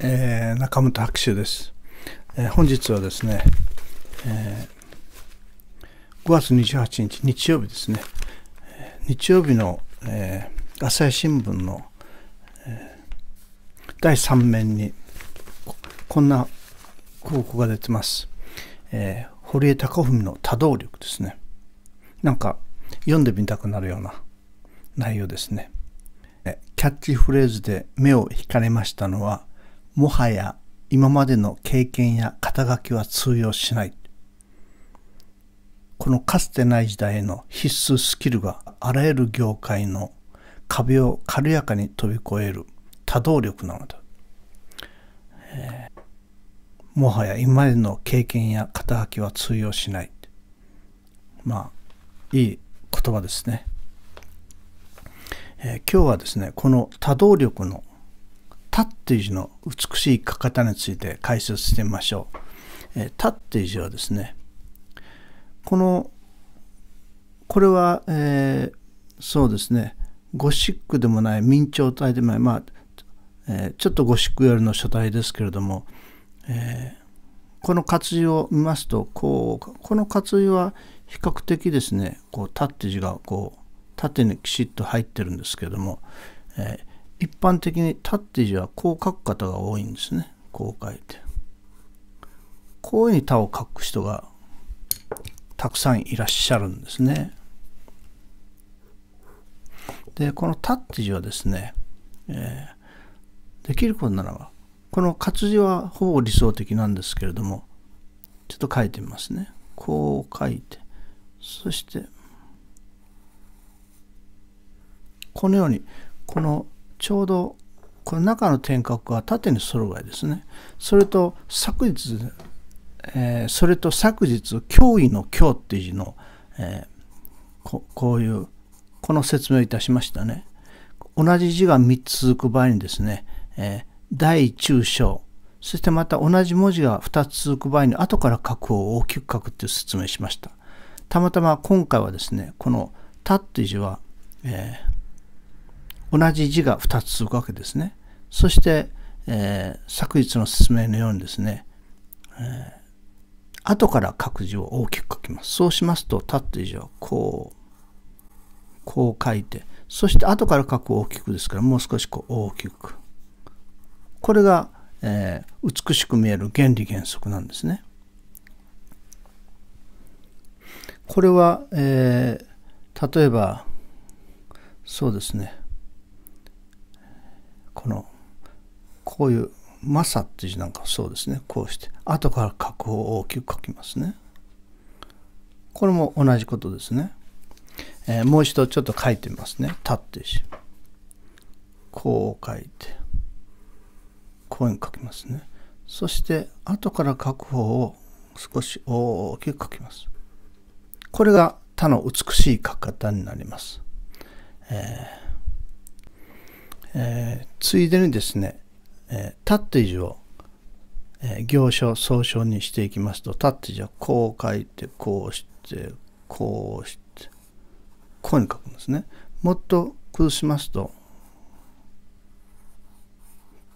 えー、中本白秋です、えー、本日はですね、えー、5月28日日曜日ですね日曜日の、えー、朝日新聞の、えー、第3面にこんな広告が出てます、えー、堀江貴文の多動力ですねなんか読んでみたくなるような内容ですねキャッチフレーズで目を引かれましたのはもはや今までの経験や肩書きは通用しない。このかつてない時代の必須スキルがあらゆる業界の壁を軽やかに飛び越える多動力なのだ。えー、もはや今までの経験や肩書きは通用しない。まあ、いい言葉ですね。えー、今日はですね、この多動力のタッテージの美しい書き方について解説してみましょう。えー、タッテージはですね、この、これは、えー、そうですね、ゴシックでもない、明朝体でもない、まあ、えー、ちょっとゴシックよりの書体ですけれども、えー、この活字を見ますと、こう、この活字は比較的ですね、こう、タッテージがこう、縦にきちっと入ってるんですけども、えー一般的に立って字はこう書く方が多いんですね。こう書いて。こういうふうにた」を書く人がたくさんいらっしゃるんですね。で、この立って字はですね、えー、できることならば、この活字はほぼ理想的なんですけれども、ちょっと書いてみますね。こう書いて、そして、このように、このちょうどこの中の点角が縦に揃うぐらいですね。それと昨日、えー、それと昨日、脅威の今日っていう字の、えー、ここういう、この説明をいたしましたね。同じ字が3つ続く場合にですね、えー、大中小、そしてまた同じ文字が2つ続く場合に後から書くを大きく書くっていう説明しました。たまたま今回はですね、この「た」っていう字は、えー、同じ字が2つ続くわけですね。そして、えー、昨日の説明のようにですね、えー、後から書く字を大きく書きます。そうしますと、たって以上、こう、こう書いて、そして後から書く大きくですから、もう少しこう大きく。これが、えー、美しく見える原理原則なんですね。これは、えー、例えば、そうですね。のこういう「マサ」っていう字なんかそうですねこうして後から書く方を大きく書きますねこれも同じことですね、えー、もう一度ちょっと書いてみますね「た」っていう字こう書いてこういうふうに書きますねそして後から書く方を少し大きく書きますこれが他の美しい書き方になります、えーえー、ついでにですね、えー、タッテを、えー、行書総称にしていきますとタッテ字はこう書いてこうしてこうしてこうに書くんですねもっと崩しますと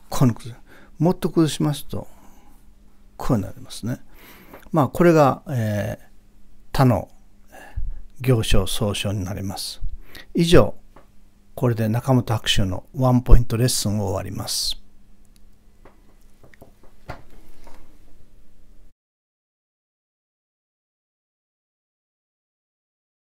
こうに崩すもっと崩しますとこうになりますねまあこれが、えー、他の行書総称になります以上これで中本白秋のワンポイントレッスンを終わります。